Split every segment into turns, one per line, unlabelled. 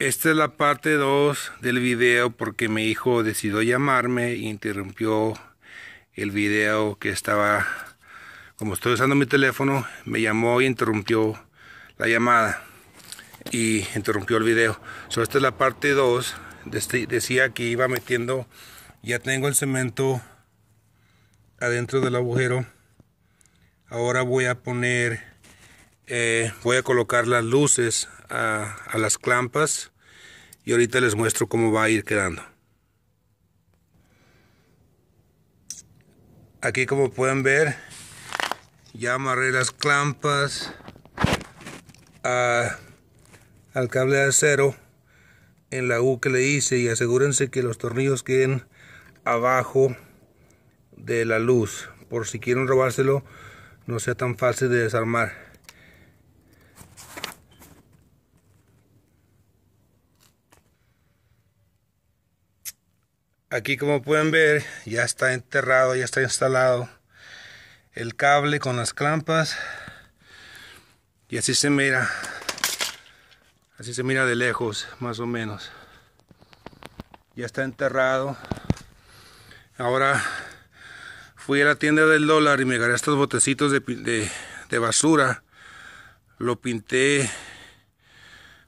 Esta es la parte 2 del video porque mi hijo decidió llamarme e interrumpió el video que estaba, como estoy usando mi teléfono, me llamó e interrumpió la llamada y interrumpió el video. So, esta es la parte 2. decía que iba metiendo, ya tengo el cemento adentro del agujero. Ahora voy a poner eh, voy a colocar las luces a, las clampas y ahorita les muestro cómo va a ir quedando. Aquí como pueden ver, ya amarré las clampas ah, al cable de acero en la U que le hice y asegúrense que los tornillos queden abajo de la luz por si quieren robárselo no sea tan fácil de desarmar Aquí como pueden ver ya está enterrado, ya está instalado el cable con las clampas. Y así se mira. Así se mira de lejos, más o menos. Ya está enterrado. Ahora fui a la tienda del dólar y me agarré estos botecitos de, basura. Lo pinté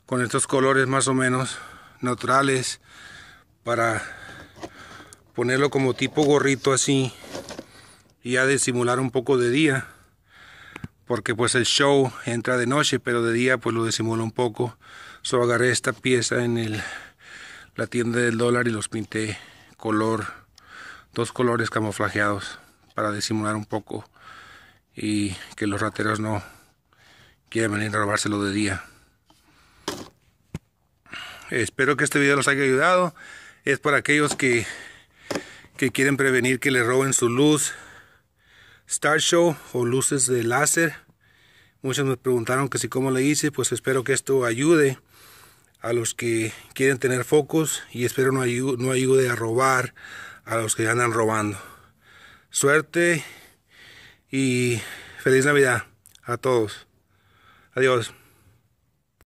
con estos colores más o menos neutrales para ponerlo como tipo gorrito así y ya disimular un poco de día porque pues el show entra de noche pero de día pues lo disimulo un poco solo agarré esta pieza en el, la tienda del dólar y los pinté color dos colores camuflajeados para disimular un poco y que los rateros no quieran venir a robárselo de día espero que este video los haya ayudado es para aquellos que que quieren prevenir que le roben su luz Star Show o luces de láser. Muchos me preguntaron que si cómo le hice, pues espero que esto ayude a los que quieren tener focos y espero no, no ayude a robar a los que andan robando. Suerte y feliz Navidad a todos. Adiós.